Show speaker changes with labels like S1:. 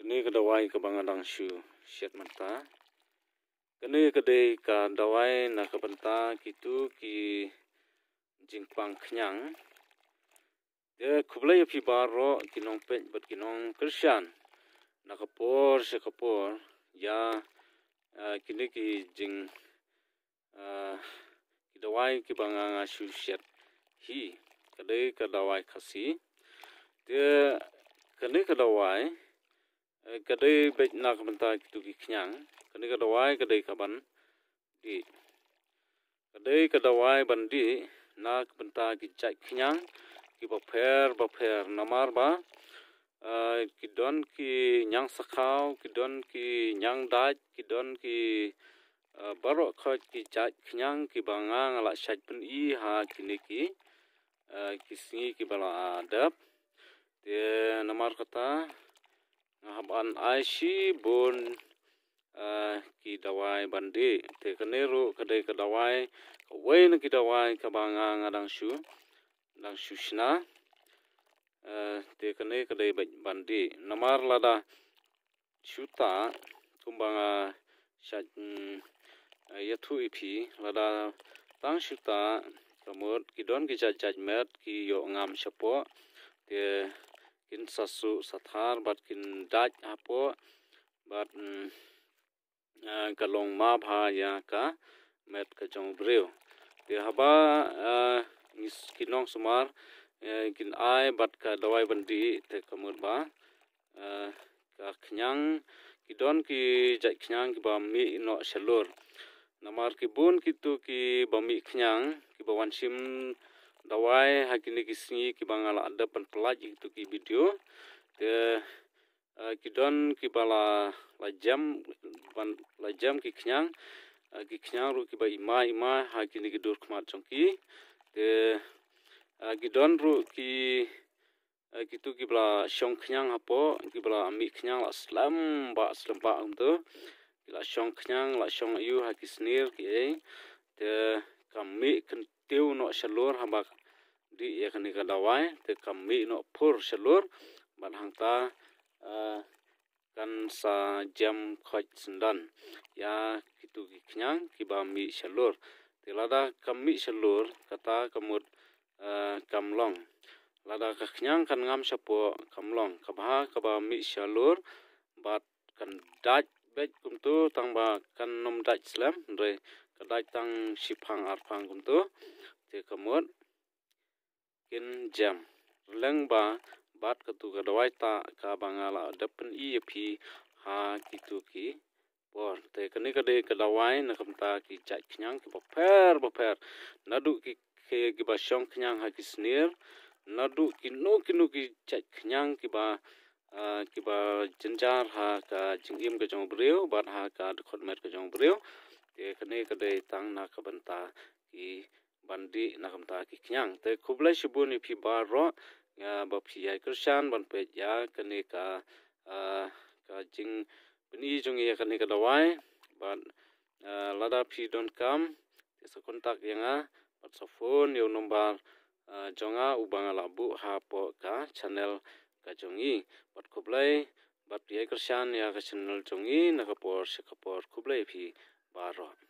S1: kini kedawai kebangadang syu siat menta kini kedai ka dawai na kebenta kitu ki jingpang kenyang dia kublai pi baro kinong pet but kinong kersian na kepor se ya eh, kini ki jing kedawai eh, ki banganga syu siat hi kedai kedawai kasi dia kini kedawai kadai bet nak bentar ki kenyang. kadai kadawai kadai kaban di kadai kadawai bandi nak bentar kijak kenyang. ki bapher bapher namar ba ah, ki don ki nyang sakau ki don ki nyang daj ki don ki ah, barok khoj ki jaj kenyang ki bangang ala syaj pen i ha kini ki ah, ki singi ki bala adab dia namar kata ngaban ai si bun eh, ki dawai bandi te kaneru kade kadawai kawai na ki dawai kabanga ngadang shu dang shushna eh, te kane kade bandi namar lada shuta kumbanga sha mm, eh, yathu ipi lada dang shuta kamot ki don ki cha ki yo ngam shapo te kin sasu sathar bat kin daj apo bat kalong mm, eh, ma bha ya ka met ka jong breu ti haba eh, ngis kinong sumar eh, kin ai bat ka dawai bandi te kamur ba ka khnyang don ki jai khnyang ki ba mi no shalur namar ki bun kitu ki ba mi khnyang ki ba wan sim dawai hakini kisni kibangala ada penpelaj itu ki video te kidon kibala lajam pan lajam ki kenyang ki kenyang e, ru kibai ima ima hakini kidur kemat congki te e, kidon ru ki e, kitu kibala shong kenyang hapo kibala ami kenyang lah slam ba slam ba um tu shong kenyang hakisnir ki te kami kentiu no shalur habak di ia kadawai te kami no pur selur barang ta kan sa jam khoj sendan ya kitu ki kenyang ki bami selur lada kami selur kata kemud kamlong lada ka kenyang kan ngam sapo kamlong kabha mi selur bat kan daj bej kumtu tang ba kan nom daj slam dre daj tang sipang arpang kumtu in jam lengba bat katu ga ta ka bangala dapen i phi ha kitu ki por te kani kade ka dawai na kamta ki chai knyang ki baper baper nadu ki ke ki ba shong knyang ha ki snir nadu ki no ki no ki chai knyang ki ba ki ba jenjar ha ka jingim ka jong breu bat ha ka khot mer ka jong breu te kani kade tang na ka banta ki bandi nakam ta ki khyang te khublai shibu ni phi ba ro ba phi ya krishan ban pe ya kane ka ka jing bni jung ye kane ka dawai ban lada phi don kam so kontak yanga bat so phone yo number jonga ubanga labu ha po ka channel ka jongi bat khublai bat ya krishan ya ka channel jongi nakapor sikapor khublai phi ba ro